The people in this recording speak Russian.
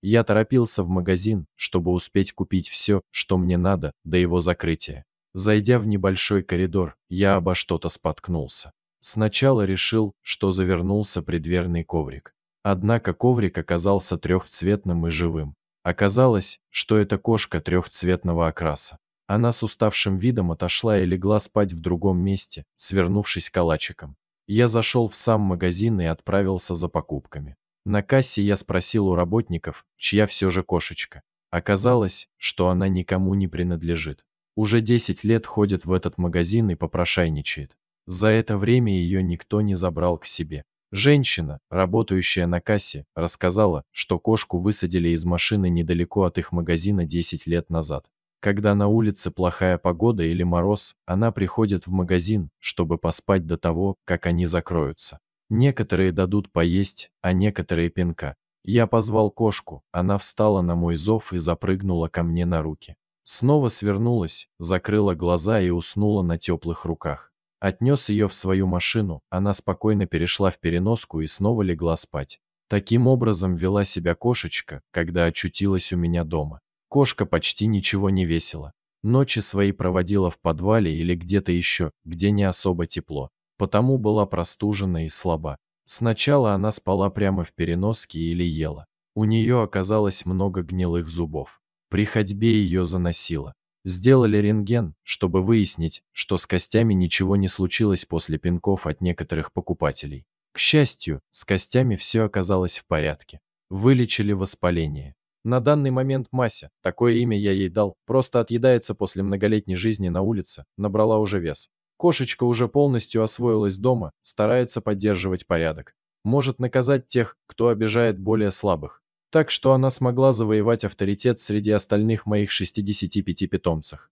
Я торопился в магазин, чтобы успеть купить все, что мне надо, до его закрытия. Зайдя в небольшой коридор, я обо что-то споткнулся. Сначала решил, что завернулся предверный коврик. Однако коврик оказался трехцветным и живым. Оказалось, что это кошка трехцветного окраса. Она с уставшим видом отошла и легла спать в другом месте, свернувшись калачиком. Я зашел в сам магазин и отправился за покупками. На кассе я спросил у работников, чья все же кошечка. Оказалось, что она никому не принадлежит. Уже 10 лет ходит в этот магазин и попрошайничает. За это время ее никто не забрал к себе. Женщина, работающая на кассе, рассказала, что кошку высадили из машины недалеко от их магазина 10 лет назад. Когда на улице плохая погода или мороз, она приходит в магазин, чтобы поспать до того, как они закроются. Некоторые дадут поесть, а некоторые пинка. Я позвал кошку, она встала на мой зов и запрыгнула ко мне на руки. Снова свернулась, закрыла глаза и уснула на теплых руках. Отнес ее в свою машину, она спокойно перешла в переноску и снова легла спать. Таким образом вела себя кошечка, когда очутилась у меня дома. Кошка почти ничего не весила. Ночи свои проводила в подвале или где-то еще, где не особо тепло потому была простужена и слаба. Сначала она спала прямо в переноске или ела. У нее оказалось много гнилых зубов. При ходьбе ее заносило. Сделали рентген, чтобы выяснить, что с костями ничего не случилось после пинков от некоторых покупателей. К счастью, с костями все оказалось в порядке. Вылечили воспаление. На данный момент Мася, такое имя я ей дал, просто отъедается после многолетней жизни на улице, набрала уже вес. Кошечка уже полностью освоилась дома, старается поддерживать порядок. Может наказать тех, кто обижает более слабых. Так что она смогла завоевать авторитет среди остальных моих 65 питомцев.